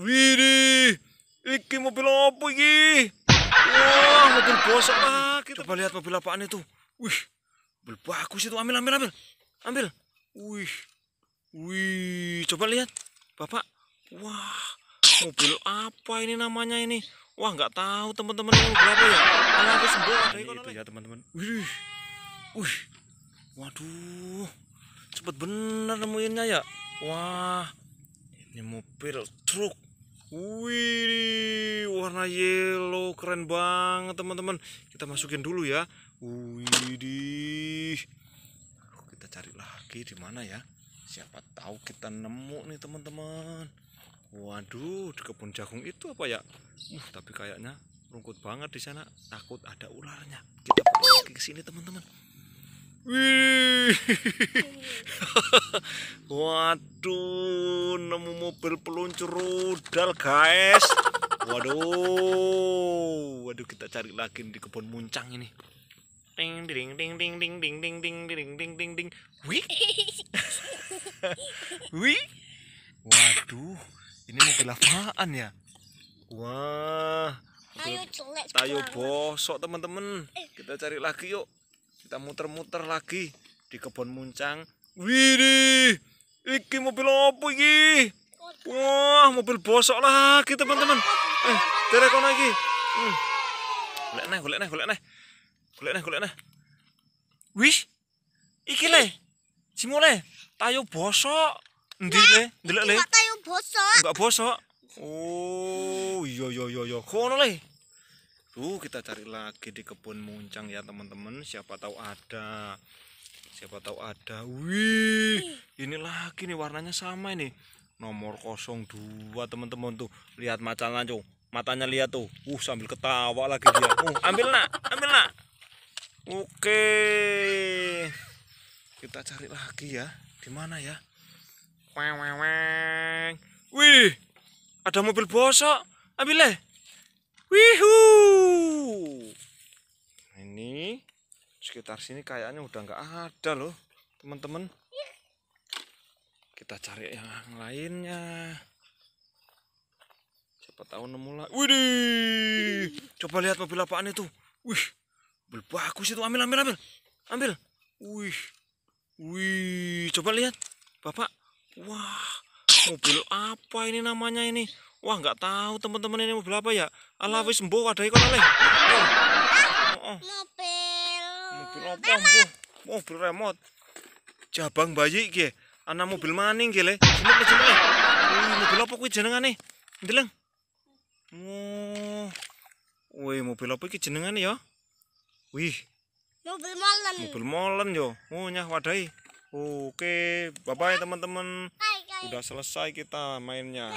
Wiri, iki mobil apa iki? Wah, mobil bosok ah. Kita coba lihat mobil apaan itu. Wih, mobil bagus itu. Ambil, ambil, ambil. Ambil. Wih. Wih, coba lihat. Bapak. Wah, mobil apa ini namanya ini? Wah, nggak tahu teman-teman ini mobil apa ya? Kalau aku sembuh itu ya, teman-teman. Wih. Wih. Waduh. Cepet bener nemuinnya ya. Wah. Ini mobil truk. Wih, warna yellow keren banget teman-teman. Kita masukin dulu ya. Wih, kita cari lagi di mana ya? Siapa tahu kita nemu nih teman-teman. Waduh, di kebun jagung itu apa ya? Uh, tapi kayaknya rungkut banget di sana. Takut ada ularnya. Kita pergi ke sini teman-teman. Wih. Waduh, nemu mobil peluncur rudal, guys. Waduh. Waduh, kita cari lagi di kebun muncang ini. Ding ding ding ding ding ding ding ding ding ding ding ding. Wih. Wih. Waduh, ini mobil apaan ya? Wah. Tayo jelek. Tayo bosok, teman-teman. Kita cari lagi yuk kita muter-muter lagi di kebun muncang widih iki mobil apa iki wah mobil bosok lagi teman-teman eh derek kono iki hmm. golek neh golek neh golek neh golek neh golek neh wis iki le simule tayo bosok endi le ndelok le tayo bosok enggak bosok oh iya iya iya, iya. kono le itu kita cari lagi di kebun muncang ya teman-teman siapa tahu ada siapa tahu ada wih ini lagi nih warnanya sama ini nomor 02 teman-teman tuh lihat macan lancung matanya lihat tuh uh sambil ketawa lagi dia uh ambil nak ambil nak oke kita cari lagi ya di mana ya weng weng wih ada mobil bosok ambil leh wihu sekitar sini kayaknya udah nggak ada loh teman-teman iya. kita cari yang lainnya siapa tahu nemu lagi wih coba lihat mobil apaan itu wih mobil bagus itu ambil ambil ambil ambil wih wih coba lihat bapak wah mobil apa ini namanya ini wah nggak tahu teman-teman ini mobil apa ya alavis mbok ada ikon oleh oh, oh mobil apa bu mobil remote jabang bayi ki anak mobil maning ki le cepet le le mobil apa jenengan nih, ndeleng oh wih mobil apa iki nih ya wih mobil molen mobil molen yo oh nyah wadai oke bye bye teman-teman udah selesai kita mainnya